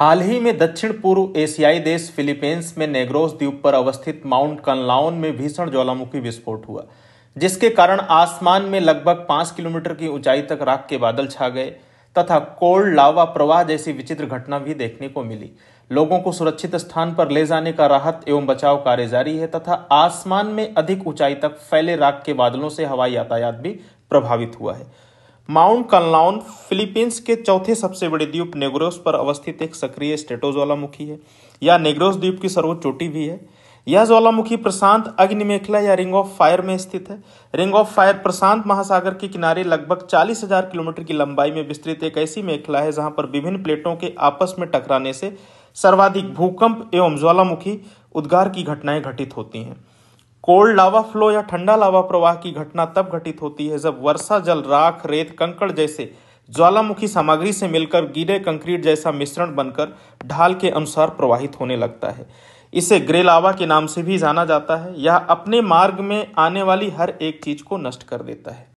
हाल ही में दक्षिण पूर्व एशियाई देश फिलीपींस में नेग्रोस द्वीप पर अवस्थित माउंट कनलाउन में भीषण ज्वालामुखी विस्फोट हुआ जिसके कारण आसमान में लगभग पांच किलोमीटर की ऊंचाई तक राख के बादल छा गए तथा कोल्ड लावा प्रवाह जैसी विचित्र घटना भी देखने को मिली लोगों को सुरक्षित स्थान पर ले जाने का राहत एवं बचाव कार्य जारी है तथा आसमान में अधिक ऊंचाई तक फैले राख के बादलों से हवाई यातायात भी प्रभावित हुआ है माउंट कनलाउन फिलीपींस के चौथे सबसे बड़े द्वीप नेग्रोस पर अवस्थित एक सक्रिय स्टेटो ज्वालामुखी है यह नेग्रोस द्वीप की सर्वोच्च चोटी भी है यह ज्वालामुखी प्रशांत अग्निमेखला या रिंग ऑफ फायर में स्थित है रिंग ऑफ फायर प्रशांत महासागर के किनारे लगभग चालीस हजार किलोमीटर की लंबाई में विस्तृत एक ऐसी मेखला है जहां पर विभिन्न प्लेटों के आपस में टकराने से सर्वाधिक भूकंप एवं ज्वालामुखी उद्गार की घटनाएं घटित होती हैं कोल्ड लावा फ्लो या ठंडा लावा प्रवाह की घटना तब घटित होती है जब वर्षा जल राख रेत कंकड़ जैसे ज्वालामुखी सामग्री से मिलकर गीले कंक्रीट जैसा मिश्रण बनकर ढाल के अनुसार प्रवाहित होने लगता है इसे ग्रे लावा के नाम से भी जाना जाता है यह अपने मार्ग में आने वाली हर एक चीज को नष्ट कर देता है